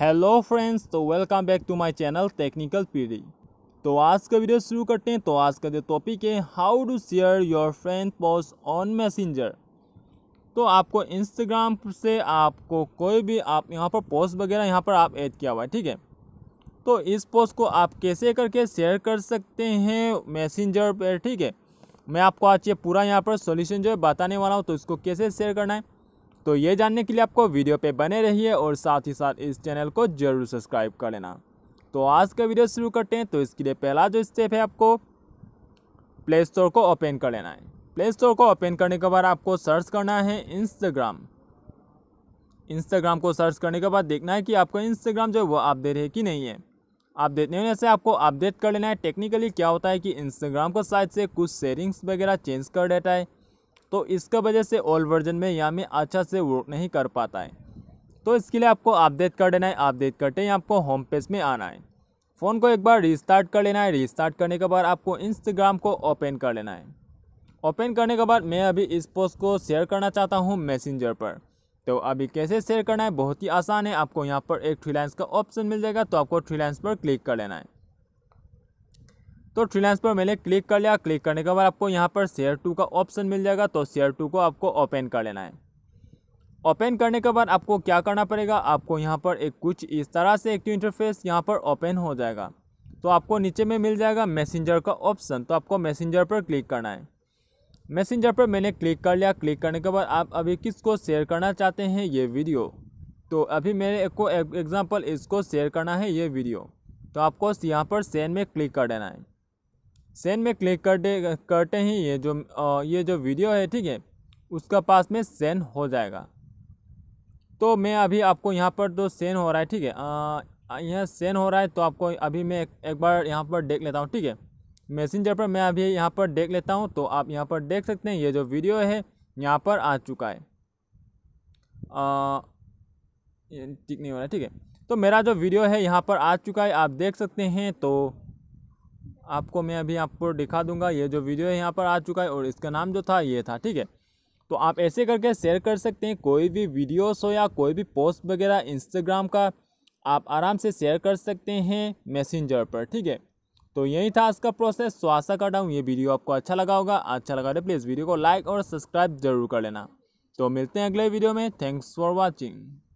hello friends तो welcome back to my channel technical पीढ़ी तो आज का वीडियो शुरू करते हैं तो आज का जो टॉपिक है how to share your friend post on messenger तो आपको इंस्टाग्राम से आपको कोई भी आप यहाँ पर पोस्ट वगैरह यहाँ पर आप ऐड किया हुआ है ठीक है तो इस पोस्ट को आप कैसे करके शेयर कर सकते हैं मैसेंजर पर ठीक है मैं आपको आज ये पूरा यहाँ पर सोल्यूशन जो है बताने वाला हूँ तो इसको कैसे शेयर करना है तो ये जानने के लिए आपको वीडियो पे बने रहिए और साथ ही साथ इस चैनल को जरूर सब्सक्राइब कर लेना तो आज का वीडियो शुरू करते हैं तो इसके लिए पहला जो स्टेप है आपको प्ले स्टोर को ओपन कर लेना है प्ले स्टोर को ओपन करने के बाद आपको सर्च करना है इंस्टाग्राम इंस्टाग्राम को सर्च करने के बाद देखना है कि आपको इंस्टाग्राम जो है वो अपडेट है कि नहीं है अपडेट नहीं होने से आपको अपडेट कर लेना है टेक्निकली क्या होता है कि इंस्टाग्राम को साइड से कुछ सेटिंग्स वगैरह चेंज कर देता है तो इसका वजह से ओल्ड वर्जन में यामी अच्छा से वर्क नहीं कर पाता है तो इसके लिए आपको अपडेट कर देना है अपडेट करते ही आपको होम पेज में आना है फ़ोन को एक बार रिस्टार्ट कर लेना है रिस्टार्ट करने के बाद आपको इंस्टाग्राम को ओपन कर लेना है ओपन करने के बाद मैं अभी इस पोस्ट को शेयर करना चाहता हूँ मैसेंजर पर तो अभी कैसे शेयर करना है बहुत ही आसान है आपको यहाँ पर एक थ्री का ऑप्शन मिल जाएगा तो आपको थ्री पर क्लिक कर लेना है तो फ्रीलांस पर मैंने क्लिक कर लिया क्लिक करने के बाद आपको यहाँ पर शेयर टू का ऑप्शन मिल जाएगा तो शेयर टू को आपको ओपन कर लेना है ओपन करने के बाद आपको क्या करना पड़ेगा आपको यहाँ पर एक कुछ इस तरह से एक्टिव इंटरफेस यहाँ पर ओपन हो जाएगा तो आपको नीचे में मिल जाएगा मैसेंजर का ऑप्शन तो आपको मैसेंजर पर क्लिक करना है मैसेंजर पर मैंने क्लिक कर लिया क्लिक करने के बाद आप अभी किसको शेयर करना चाहते हैं ये वीडियो तो अभी मेरे को एग्ज़ाम्पल इसको शेयर करना है ये वीडियो तो आपको यहाँ पर सेंड में क्लिक कर देना है सेंड में क्लिक करते करते ही ये जो ये जो वीडियो है ठीक है उसका पास में सेंड हो जाएगा तो मैं अभी आपको यहाँ पर तो सेंड हो रहा है ठीक है यहाँ सेंड हो रहा है तो आपको अभी मैं एक बार यहाँ पर देख लेता हूँ ठीक है मैसेंजर पर मैं अभी यहाँ पर देख लेता हूँ तो आप यहाँ पर देख सकते हैं ये जो वीडियो है यहाँ पर आ चुका है ठीक नहीं हो रहा ठीक है तो मेरा जो वीडियो है यहाँ पर आ चुका है आप देख सकते हैं तो आपको मैं अभी आपको दिखा दूंगा ये जो वीडियो है यहाँ पर आ चुका है और इसका नाम जो था ये था ठीक है तो आप ऐसे करके शेयर कर सकते हैं कोई भी वीडियोस हो या कोई भी पोस्ट वगैरह इंस्टाग्राम का आप आराम से शेयर कर सकते हैं मैसेंजर पर ठीक है तो यही था आज का प्रोसेस तो आशा करता हूँ ये वीडियो आपको अच्छा लगा होगा अच्छा लगा तो प्लीज़ वीडियो को लाइक और सब्सक्राइब जरूर कर लेना तो मिलते हैं अगले वीडियो में थैंक्स फॉर वॉचिंग